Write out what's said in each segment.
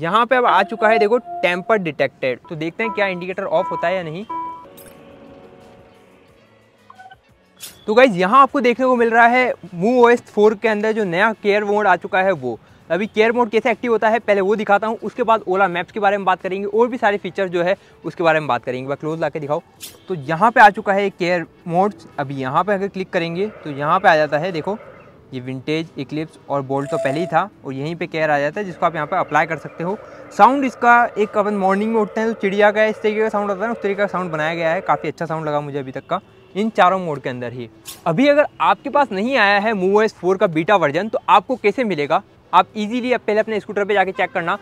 यहाँ पे अब आ चुका है देखो टेम्पर डिटेक्टेड तो देखते हैं क्या इंडिकेटर ऑफ होता है या नहीं तो गाइज यहाँ आपको देखने को मिल रहा है मूव ओएस फोर के अंदर जो नया केयर मोड आ चुका है वो अभी केयर मोड कैसे एक्टिव होता है पहले वो दिखाता हूँ उसके बाद ओला मैप्स के बारे में बात करेंगे और भी सारे फीचर जो है उसके बारे में बात करेंगे बस क्लोज ला के दिखाओ तो यहाँ पे आ चुका है केयर मोड अभी यहाँ पे अगर क्लिक करेंगे तो यहाँ पे आ जाता है देखो ये विंटेज इक्लिप्स और बोल्ट तो पहले ही था और यहीं पे केयर आ जाता है जिसको आप यहाँ पे अप्लाई कर सकते हो साउंड इसका एक अपन मॉर्निंग में उठते हैं तो चिड़िया का इस तरीके का साउंड आता है ना उस तरीके का साउंड बनाया गया है काफ़ी अच्छा साउंड लगा मुझे अभी तक का इन चारों मोड के अंदर ही अभी अगर आपके पास नहीं आया है मूव एस फोर का बीटा वर्जन तो आपको कैसे मिलेगा आप इजीली अब पहले अपने स्कूटर पे जाके चेक करना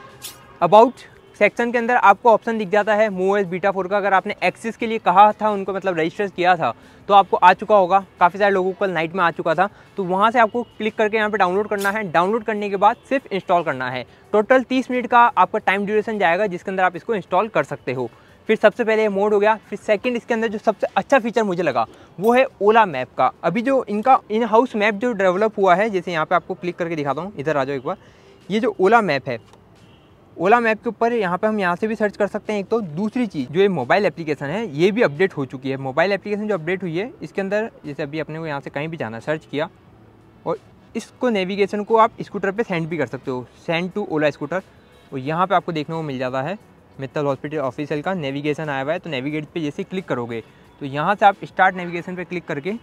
अबाउट सेक्शन के अंदर आपको ऑप्शन दिख जाता है मूव एस बीटा फोर का अगर आपने एक्सिस के लिए कहा था उनको मतलब रजिस्टर किया था तो आपको आ चुका होगा काफ़ी सारे लोगों को नाइट में आ चुका था तो वहाँ से आपको क्लिक करके यहाँ पे डाउनलोड करना है डाउनलोड करने के बाद सिर्फ इंस्टॉल करना है टोटल 30 मिनट का आपका टाइम ड्यूरेशन जाएगा जिसके अंदर आप इसको इंस्टॉल कर सकते हो फिर सबसे पहले ये मोड हो गया फिर सेकंड इसके अंदर जो सबसे अच्छा फीचर मुझे लगा वो है ओला मैप का अभी जो इनका इन हाउस मैप जो डेवलप हुआ है जैसे यहाँ पर आपको क्लिक करके दिखाता हूँ इधर आ जाओ एक बार ये जो ओला मैप है ओला मैप के ऊपर यहाँ पे हम यहाँ से भी सर्च कर सकते हैं एक तो दूसरी चीज़ जो ये मोबाइल एप्लीकेशन है ये भी अपडेट हो चुकी है मोबाइल एप्लीकेशन जो अपडेट हुई है इसके अंदर जैसे अभी अपने को यहाँ से कहीं भी जाना सर्च किया और इसको नेविगेशन को आप स्कूटर पर सेंड भी कर सकते हो सेंड टू ओला स्कूटर और यहाँ पर आपको देखने को मिल जाता है मित्तल हॉस्पिटल ऑफिसियल का नेविगेशन आया हुआ है तो नेविगेट पर जैसे क्लिक करोगे तो यहाँ से आप स्टार्ट नेविगेशन पर क्लिक करके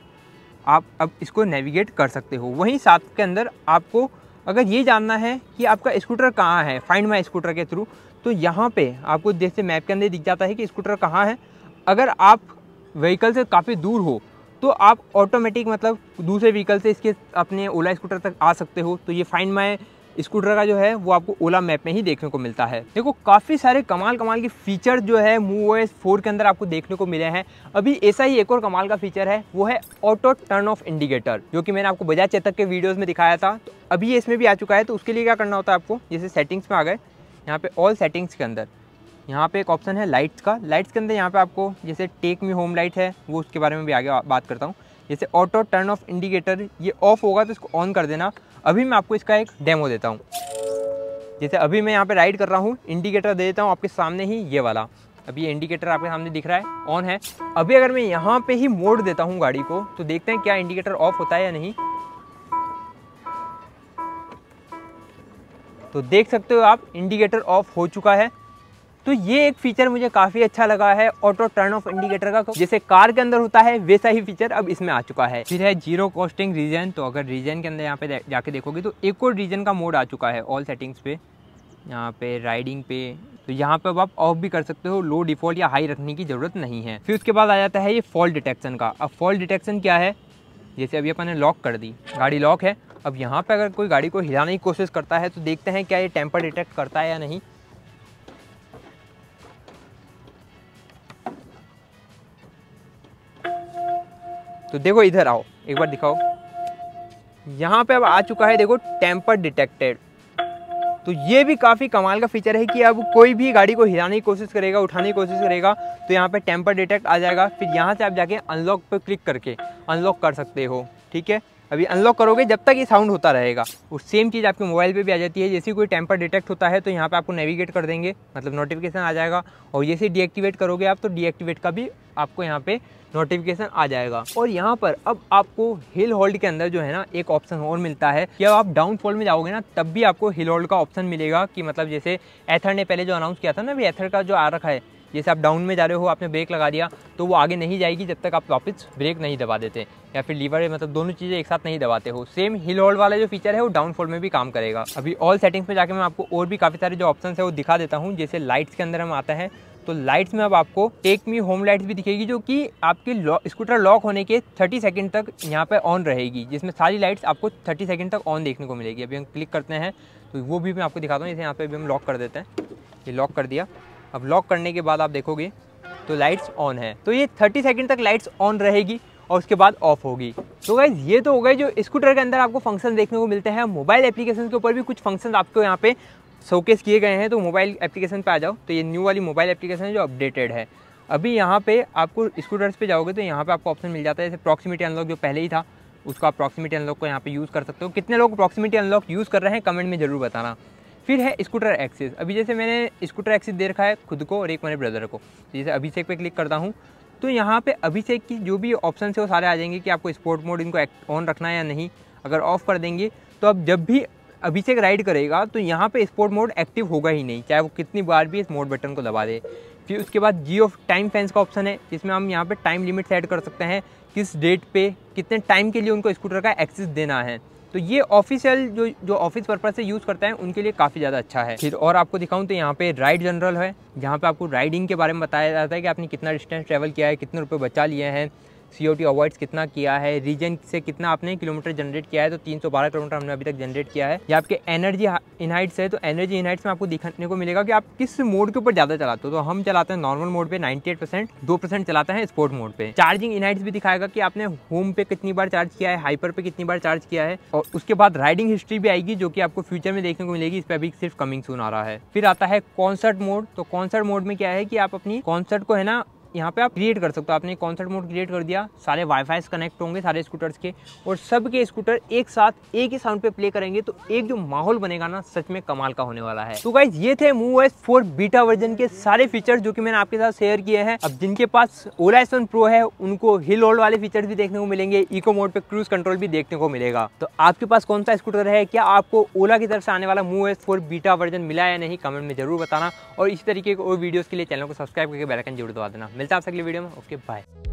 आप अब इसको नेविगेट कर सकते हो वहीं साथ के अंदर आपको अगर ये जानना है कि आपका स्कूटर कहाँ है फाइंड माई स्कूटर के थ्रू तो यहाँ पे आपको जैसे मैप के अंदर दिख जाता है कि स्कूटर कहाँ है अगर आप व्हीकल से काफ़ी दूर हो तो आप ऑटोमेटिक मतलब दूसरे व्हीकल से इसके अपने ओला स्कूटर तक आ सकते हो तो ये फाइंड माई स्कूटर का जो है वो आपको ओला मैप में ही देखने को मिलता है देखो काफ़ी सारे कमाल कमाल के फीचर जो है मूव एस फोर के अंदर आपको देखने को मिले हैं अभी ऐसा ही एक और कमाल का फीचर है वो है ऑटो टर्न ऑफ इंडिकेटर जो कि मैंने आपको बजाज चेतक के वीडियोज़ में दिखाया था तो अभी इसमें भी आ चुका है तो उसके लिए क्या करना होता है आपको जैसे सेटिंग्स में आ गए यहाँ पे ऑल सेटिंग्स के अंदर यहाँ पे एक ऑप्शन है लाइट्स का लाइट्स के अंदर यहाँ पे आपको जैसे टेक मी होम लाइट है वो उसके बारे में भी आगे बात करता हूँ जैसे ऑटो टर्न ऑफ इंडिकेटर ये ऑफ होगा तो इसको ऑन कर देना अभी मैं आपको इसका एक डेमो देता हूँ जैसे अभी मैं यहाँ पे राइड कर रहा हूँ इंडिकेटर दे देता हूँ आपके सामने ही ये वाला अभी ये इंडिकेटर आपके सामने दिख रहा है ऑन है अभी अगर मैं यहाँ पे ही मोड़ देता हूँ गाड़ी को तो देखते हैं क्या इंडिकेटर ऑफ होता है या नहीं तो देख सकते हो आप इंडिकेटर ऑफ हो चुका है तो ये एक फीचर मुझे काफ़ी अच्छा लगा है ऑटो टर्न ऑफ इंडिकेटर का जैसे कार के अंदर होता है वैसा ही फीचर अब इसमें आ चुका है फिर है जीरो कॉस्टिंग रीजन तो अगर रीजन के अंदर यहाँ पे जाके देखोगे तो एक और रीजन का मोड आ चुका है ऑल सेटिंग्स पे यहाँ पे राइडिंग पे तो यहाँ पे अब आप ऑफ भी कर सकते हो लो डिफॉल्ट या हाई रखने की ज़रूरत नहीं है फिर उसके बाद आ जाता है ये फॉल्ट डिटेक्शन का अब फॉल्ट डिटेक्शन क्या है जैसे अभी अपन ने लॉक कर दी गाड़ी लॉक है अब यहाँ पे अगर कोई गाड़ी को हिलाने की कोशिश करता है तो देखते हैं क्या ये टेम्पर डिटेक्ट करता है या नहीं तो देखो इधर आओ एक बार दिखाओ यहाँ पे अब आ चुका है देखो टेम्पर डिटेक्टेड तो ये भी काफ़ी कमाल का फीचर है कि अब कोई भी गाड़ी को हिलाने की कोशिश करेगा उठाने की कोशिश करेगा तो यहाँ पे टेम्पर डिटेक्ट आ जाएगा फिर यहाँ से आप जाके अनलॉक पर क्लिक करके अनलॉक कर सकते हो ठीक है अभी अनलॉक करोगे जब तक ये साउंड होता रहेगा और सेम चीज़ आपके मोबाइल पे भी आ जाती है जैसे कोई टेम्पर डिटेक्ट होता है तो यहाँ पे आपको नेविगेट कर देंगे मतलब नोटिफिकेशन आ जाएगा और जैसे डीएक्टिवेट करोगे आप तो डीएक्टिवेट का भी आपको यहाँ पे नोटिफिकेशन आ जाएगा और यहाँ पर अब आपको हिल होल्ड के अंदर जो है ना एक ऑप्शन और मिलता है कि अब आप डाउनफॉल में जाओगे ना तब भी आपको हिल होल्ड का ऑप्शन मिलेगा कि मतलब जैसे एथर ने पहले जो अनाउंस किया था ना अभी एथर का जो आ रखा है जैसे आप डाउन में जा रहे हो आपने ब्रेक लगा दिया तो वो आगे नहीं जाएगी जब तक आप वापस ब्रेक नहीं दबा देते या फिर लीवर मतलब दोनों चीज़ें एक साथ नहीं दबाते हो सेम हिल होल्ड वाला जो फीचर है वो फोल्ड में भी काम करेगा अभी ऑल सेटिंग्स में जाकर मैं आपको और भी काफ़ी सारे जो ऑप्शन है वो दिखा देता हूँ जैसे लाइट्स के अंदर हम आता है तो लाइट्स में अब आपको टेक मी होम लाइट्स भी दिखेगी जो कि आपके स्कूटर लॉक होने के 30 सेकंड तक यहाँ पे ऑन रहेगी जिसमें सारी लाइट्स आपको 30 सेकंड तक ऑन देखने को मिलेगी अभी हम क्लिक करते हैं तो वो भी मैं आपको दिखाता हूँ जैसे यहाँ पे अभी हम लॉक कर देते हैं ये लॉक कर दिया अब लॉक करने के बाद आप देखोगे तो लाइट्स ऑन है तो ये 30 सेकंड तक लाइट्स ऑन रहेगी और उसके बाद ऑफ होगी तो गाइज ये तो हो गए जो स्कूटर के अंदर आपको फंक्शन देखने को मिलते हैं मोबाइल एप्लीकेशन के ऊपर भी कुछ फंक्शन आपको यहाँ पे शोकेस किए गए हैं तो मोबाइल एप्लीकेशन पे आ जाओ तो ये न्यू वाली मोबाइल एप्लीकेशन है जो अपडेटेड है अभी यहाँ पे आपको स्कूटर्स पे जाओगे तो यहाँ पे आपको ऑप्शन मिल जाता है जैसे प्रॉक्सिमिटी अनलॉक जो पहले ही था उसको आप प्रॉक्सिमिटी अनलॉक को यहाँ पे यूज़ कर सकते हो कितने लोग प्रॉक्सिमिटी अनलॉक यूज़ कर रहे हैं कमेंट में ज़रूर बताना फिर है स्कूटर एक्सेस अभी जैसे मैंने स्कूटर एक्सेस दे रखा है खुद को और एक मेरे ब्रदर को तो जैसे अभिषेक पे क्लिक करता हूँ तो यहाँ पे अभिषेक की जो भी ऑप्शन है वो सारे आ जाएंगे कि आपको स्पोर्ट मोड इनको ऑन रखना है या नहीं अगर ऑफ कर देंगे तो अब जब भी अभिषेक राइड करेगा तो यहाँ पे स्पोर्ट मोड एक्टिव होगा ही नहीं चाहे वो कितनी बार भी इस मोड बटन को दबा दे फिर उसके बाद जियो टाइम फैंस का ऑप्शन है जिसमें हम यहाँ पे टाइम लिमिट सेट कर सकते हैं किस डेट पे कितने टाइम के लिए उनको स्कूटर का एक्सेस देना है तो ये ऑफिशियल जो जो ऑफिस पर्पज से यूज़ करता है उनके लिए काफ़ी ज़्यादा अच्छा है फिर और आपको दिखाऊं तो यहाँ पे राइड जनरल है जहाँ पे आपको राइडिंग के बारे में बताया जाता है कि आपने कितना डिस्टेंस ट्रैवल किया है कितने रुपये बचा लिए हैं सी टी अवॉइड्स कितना किया है रीजन से कितना आपने किलोमीटर जनरेट किया है तो 312 किलोमीटर हमने अभी तक जनरेट किया है या आपके एनर्जी इनहाइट्स है तो एनर्जी इनहाइट्स में आपको दिखाने को मिलेगा कि आप किस मोड के ऊपर ज़्यादा चलाते हो तो हम चलाते हैं नॉर्मल मोड पे 98 परसेंट दो परसेंट चलाते हैं स्पोर्ट मोड पे चार्जिंग इनहाइट्स भी दिखाएगा कि आपने होम पे कितनी बार चार्ज किया है हाइपर पे कितनी बार चार्ज किया है और उसके बाद राइडिंग हिस्ट्री भी आएगी जो कि आपको फ्यूचर में देखने को मिलेगी इस पर अभी सिर्फ कमिंग सुन आ रहा है फिर आता है कॉन्सर्ट मोड तो कॉन्सर्ट मोड में क्या है कि आप अपनी कॉन्सर्ट को है ना यहाँ पे आप क्रिएट कर सकते हो आपने कॉन्सर्ट मोड क्रिएट कर दिया सारे वाईफाई कनेक्ट होंगे सारे स्कूटर्स के और सबके स्कूटर एक साथ एक ही साउंड पे प्ले करेंगे तो एक जो माहौल बनेगा ना सच में कमाल का होने वाला है तो गाइज ये थे Move S four beta version के सारे फीचर्स जो कि मैंने आपके साथ शेयर किए हैं अब जिनके पास ओला एस प्रो है उनको हिल होल्ड वाले फीचर भी देखने को मिलेंगे इको मोड पे क्रूज कंट्रोल भी देखने को मिलेगा तो आपके पास कौन सा स्कूटर है क्या आपको ओला की तरफ से आने वाला Move S four beta version मिला या नहीं कमेंट में जरूर बताना और इसी तरीके के और वीडियोस के लिए चैनल को सब्सक्राइब करके बेलकन जरूर दबा देना मिलता है आपसे अगली वीडियो में ओके बाय